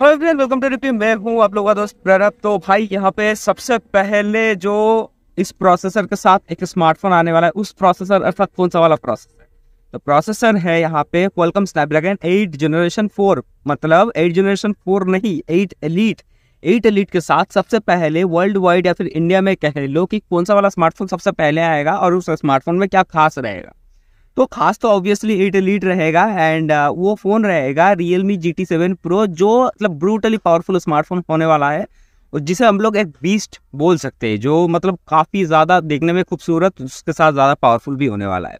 hello friend welcome to रिपी मैं हूं आप लोगों का दोस्त प्रणब तो भाई यहाँ पे सबसे पहले जो इस प्रोसेसर के साथ एक स्मार्टफोन आने वाला है उस प्रोसेसर अर्थात कौन सा वाला प्रोसेसर तो प्रोसेसर है यहाँ पे welcome Snapdragon eight generation four मतलब एट जनरेशन फोर नहीं एट एलिट एट एलिट के साथ सबसे पहले वर्ल्ड वाइड या फिर इंडिया में कह लो कि कौन सा वाला स्मार्टफोन सबसे पहले आएगा और उस स्मार्टफोन में क्या खास रहेगा तो खास तो ऑब्वियसली एट लीड रहेगा एंड uh, वो फ़ोन रहेगा Realme G T seven pro जो मतलब ब्रूटली पावरफुल स्मार्टफोन होने वाला है और जिसे हम लोग एक बीस्ट बोल सकते हैं जो मतलब काफ़ी ज़्यादा देखने में खूबसूरत उसके साथ ज़्यादा पावरफुल भी होने वाला है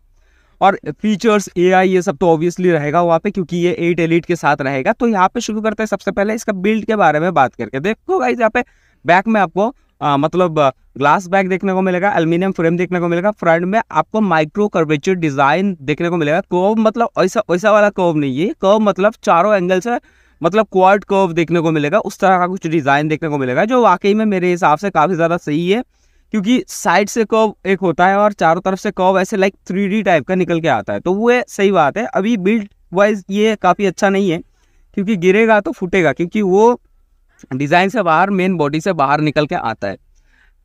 और फीचर्स ए ये सब तो ऑब्वियसली रहेगा वहाँ पे क्योंकि ये एट एलिट के साथ रहेगा तो यहाँ पे शुरू करते हैं सबसे पहले इसका बिल्ड के बारे में बात करके देखो गाइज यहाँ पे बैक में आपको आ, मतलब ग्लास बैक देखने को मिलेगा एल्यूमिनियम फ्रेम देखने को मिलेगा फ्रंट में आपको माइक्रो कर्वेचर डिजाइन देखने को मिलेगा कर्व मतलब ऐसा ऐसा वाला कर्व नहीं है कर्व मतलब चारों एंगल से मतलब क्वार्ट कर्व देखने को मिलेगा उस तरह का कुछ डिज़ाइन देखने को मिलेगा जो वाकई में मेरे हिसाब से काफ़ी ज़्यादा सही है क्योंकि साइड से कर्व एक होता है और चारों तरफ से कर्व ऐसे लाइक थ्री टाइप का निकल के आता है तो वो सही बात है अभी बिल्ड वाइज ये काफ़ी अच्छा नहीं है क्योंकि गिरेगा तो फूटेगा क्योंकि वो डिज़ाइन से बाहर मेन बॉडी से बाहर निकल के आता है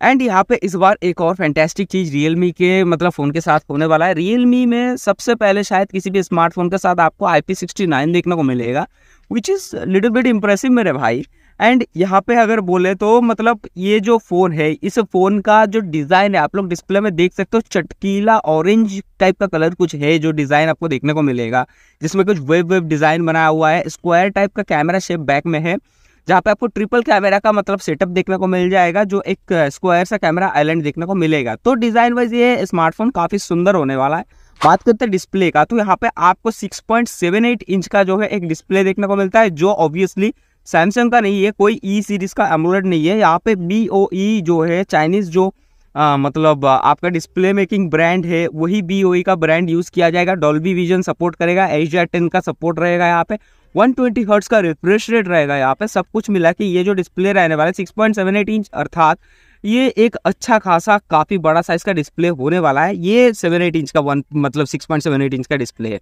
एंड यहाँ पे इस बार एक और फैंटेस्टिक चीज़ रियलमी के मतलब फ़ोन के साथ होने वाला है रियलमी में सबसे पहले शायद किसी भी स्मार्टफोन के साथ आपको आई पी सिक्सटी नाइन देखने को मिलेगा which is little bit impressive मेरे भाई एंड यहाँ पे अगर बोले तो मतलब ये जो फ़ोन है इस फ़ोन का जो डिज़ाइन है आप लोग डिस्प्ले में देख सकते हो चटकीला ऑरेंज टाइप का कलर कुछ है जो डिज़ाइन आपको देखने को मिलेगा जिसमें कुछ वेब वेब डिज़ाइन बनाया हुआ है स्क्वायर टाइप का कैमरा शेप बैक में है जहाँ पे आपको ट्रिपल कैमरा का मतलब सेटअप देखने को मिल जाएगा जो एक स्क्वायर सा कैमरा आइलैंड देखने को मिलेगा तो डिज़ाइन वाइज ये स्मार्टफोन काफ़ी सुंदर होने वाला है बात करते हैं डिस्प्ले का तो यहाँ पे आपको 6.78 इंच का जो है एक डिस्प्ले देखने को मिलता है जो ऑब्वियसली सैमसंग का नहीं है कोई ई e सीरीज़ का एमोलेड नहीं है यहाँ पे बी ओ ई जो है चाइनीज़ जो आ, मतलब आपका डिस्प्ले मेकिंग ब्रांड है वही बी ओ e का ब्रांड यूज़ किया जाएगा डॉल्बी विजन सपोर्ट करेगा एच का सपोर्ट रहेगा यहाँ पे 120 ट्वेंटी हर्ट्स का रिफ्रेश रेट रहेगा यहाँ पे सब कुछ मिला कि ये जो डिस्प्ले रहने वाला है 6.78 इंच अर्थात ये एक अच्छा खासा काफ़ी बड़ा साइज़ का डिस्प्ले होने वाला है ये 78 इंच का वन मतलब 6.78 इंच का डिस्प्ले है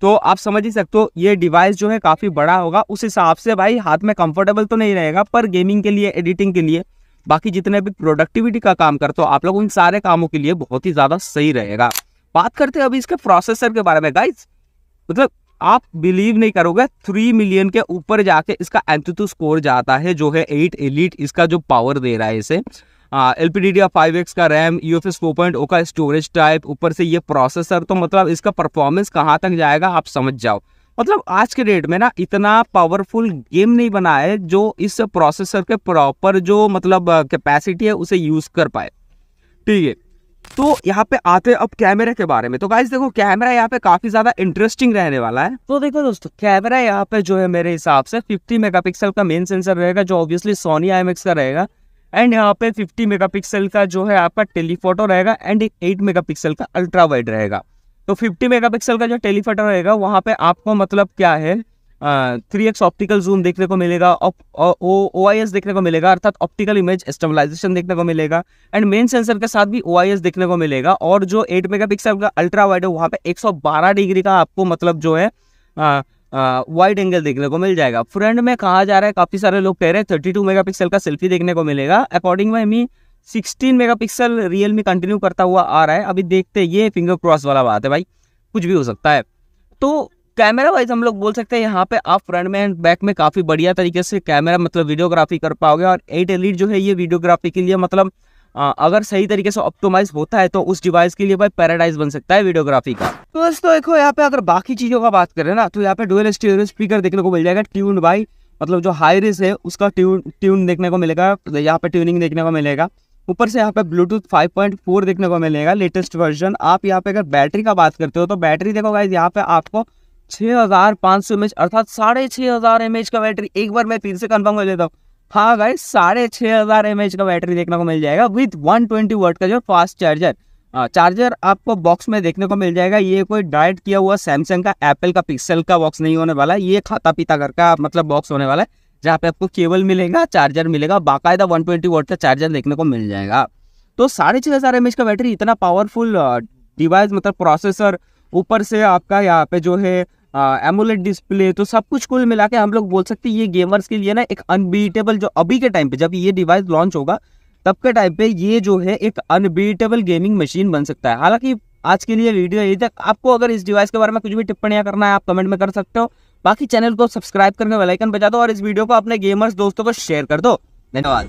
तो आप समझ ही सकते हो ये डिवाइस जो है काफ़ी बड़ा होगा उस हिसाब से भाई हाथ में कंफर्टेबल तो नहीं रहेगा पर गेमिंग के लिए एडिटिंग के लिए बाकी जितने भी प्रोडक्टिविटी का काम करते हो आप लोग उन सारे कामों के लिए बहुत ही ज़्यादा सही रहेगा बात करते हैं अभी इसके प्रोसेसर के बारे में गाइज मतलब आप बिलीव नहीं करोगे थ्री मिलियन के ऊपर जाके इसका एंतु स्कोर जाता है जो है एट एलिट इसका जो पावर दे रहा है इसे L P D D five X का RAM U F S four point O का स्टोरेज टाइप ऊपर से ये प्रोसेसर तो मतलब इसका परफॉर्मेंस कहाँ तक जाएगा आप समझ जाओ मतलब आज के डेट में ना इतना पावरफुल गेम नहीं बना है जो इस प्रोसेसर के प्रॉपर जो मतलब कैपेसिटी है उसे यूज़ कर पाए ठीक है तो यहाँ पे आते अब कैमरे के बारे में तो गाइज देखो कैमरा यहाँ पे काफी ज्यादा इंटरेस्टिंग रहने वाला है तो देखो दोस्तों कैमरा यहाँ पे जो है मेरे हिसाब से 50 मेगापिक्सल का मेन सेंसर रहेगा जो ऑब्वियसली सोनी आई का रहेगा एंड यहाँ पे 50 मेगापिक्सल का जो है आपका टेलीफोटो रहेगा एंड एक एट मेगा का अल्ट्रा वाइड रहेगा तो 50 मेगापिक्सल का जो टेलीफोटो रहेगा वहाँ पे आपको मतलब क्या है थ्री एक्स ऑप्टिकल जूम देखने को मिलेगा ओ ओ आई एस देखने को मिलेगा अर्थात ऑप्टिकल इमेज स्टेबलाइजेशन देखने को मिलेगा एंड मेन सेंसर के साथ भी ओ आई एस देखने को मिलेगा और जो एट मेगा पिक्सल का अल्ट्रा वाइड है वहाँ पे एक सौ बारह डिग्री का आपको मतलब जो है वाइड एंगल देखने को मिल जाएगा फ्रंट में कहा जा रहा है काफ़ी सारे लोग कह रहे हैं थर्टी टू मेगा पिक्सल का सेल्फी देखने को मिलेगा अकॉर्डिंग में me sixteen mega pixel Realme continue करता हुआ आ रहा है अभी देखते ये फिंगर क्रॉस वाला बात है भाई कुछ भी हो सकता है तो कैमरा वाइज हम लोग बोल सकते हैं यहाँ पे आप फ्रंट में एंड बैक में काफ़ी बढ़िया तरीके से कैमरा मतलब वीडियोग्राफी कर पाओगे और एट एलिट जो है ये वीडियोग्राफी के लिए मतलब आ, अगर सही तरीके से ऑप्टोमाइज होता है तो उस डिवाइस के लिए भाई पैराडाइज बन सकता है वीडियोग्राफी का तो दोस्तों देखो यहाँ पे अगर बाकी चीज़ों का बात करें ना तो यहाँ पे डुअल स्टीरियो स्पीकर देखने को मिल जाएगा ट्यून बाई मतलब जो हाई रिस है उसका ट्यून ट्यून देखने को मिलेगा तो यहाँ पे ट्यूनिंग देखने को मिलेगा ऊपर से यहाँ पे ब्लूटूथ 5.4 देखने को मिलेगा लेटेस्ट वर्जन आप यहाँ पे अगर बैटरी का बात करते हो तो बैटरी देखो गाइज यहाँ पे आपको छः हज़ार पाँच सौ एम एच अर्थात साढ़े छः हज़ार एम एच का बैटरी एक बार मैं फिर से कन्फर्म कर देता हूँ हाँ भाई साढ़े छः हज़ार एम एच का बैटरी देखने को मिल जाएगा विथ वन ट्वेंटी वर्ट का जो फास्ट चार्जर चार्जर आपको बॉक्स में देखने को मिल जाएगा ये कोई डायरेक्ट किया हुआ सैमसंग का एप्पल का पिक्सल का बॉक्स नहीं होने वाला ये खाता पीता घर का मतलब बॉक्स होने वाला है जहाँ पे आपको केबल मिलेगा चार्जर मिलेगा बाकायदा वन ट्वेंटी का चार्जर देखने को मिल जाएगा तो साढ़े छः हज़ार एम का बैटरी इतना पावरफुल डिवाइस मतलब प्रोसेसर ऊपर से आपका यहाँ पे जो है एमुलेट डिस्प्ले तो सब कुछ कुल मिला के हम लोग बोल सकते हैं ये गेमर्स के लिए ना एक अनबीटेबल जो अभी के टाइम पे जब ये डिवाइस लॉन्च होगा तब के टाइम पे ये जो है एक अनबीटेबल गेमिंग मशीन बन सकता है हालांकि आज के लिए वीडियो यही तक आपको अगर इस डिवाइस के बारे में कुछ भी टिप्पणियाँ करना है आप कमेंट में कर सकते हो बाकी चैनल को सब्सक्राइब करके बेलाइकन बजा दो और इस वीडियो को अपने गेमर्स दोस्तों को शेयर कर दो धन्यवाद